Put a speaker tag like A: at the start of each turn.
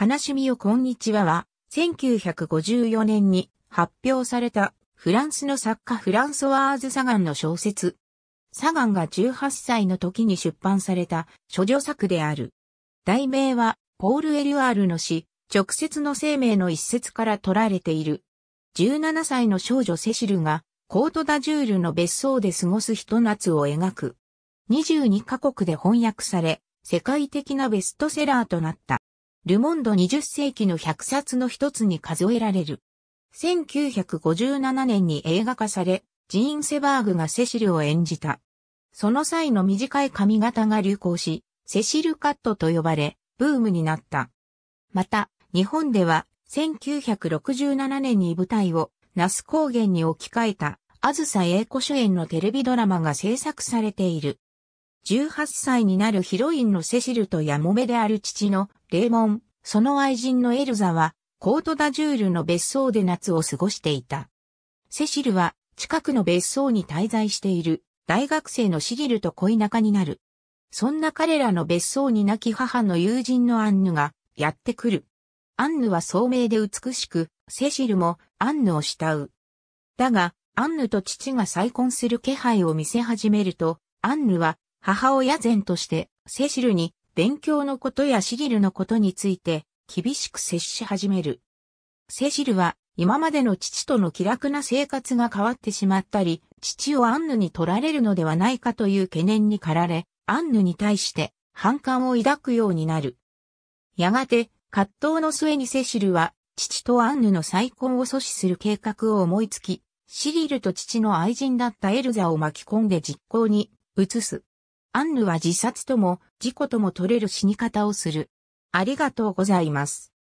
A: 悲しみよこんにちはは、1954年に発表されたフランスの作家フランソワーズ・サガンの小説。サガンが18歳の時に出版された諸女作である。題名はポール・エリュアールの詩、直接の生命の一節から取られている。17歳の少女セシルがコートダジュールの別荘で過ごす一夏を描く。22カ国で翻訳され、世界的なベストセラーとなった。ルモンド20世紀の100冊の一つに数えられる。1957年に映画化され、ジーン・セバーグがセシルを演じた。その際の短い髪型が流行し、セシルカットと呼ばれ、ブームになった。また、日本では、1967年に舞台を、那須高原に置き換えた、あずさ英子主演のテレビドラマが制作されている。18歳になるヒロインのセシルとやもめである父のレーモン、その愛人のエルザは、コートダジュールの別荘で夏を過ごしていた。セシルは、近くの別荘に滞在している、大学生のシリルと恋仲になる。そんな彼らの別荘に亡き母の友人のアンヌが、やってくる。アンヌは聡明で美しく、セシルもアンヌを慕う。だが、アンヌと父が再婚する気配を見せ始めると、アンヌは母親前としてセシルに勉強のことやシリルのことについて厳しく接し始める。セシルは今までの父との気楽な生活が変わってしまったり、父をアンヌに取られるのではないかという懸念に駆られ、アンヌに対して反感を抱くようになる。やがて、葛藤の末にセシルは、父とアンヌの再婚を阻止する計画を思いつき、シリルと父の愛人だったエルザを巻き込んで実行に移す。アンヌは自殺とも事故とも取れる死に方をする。ありがとうございます。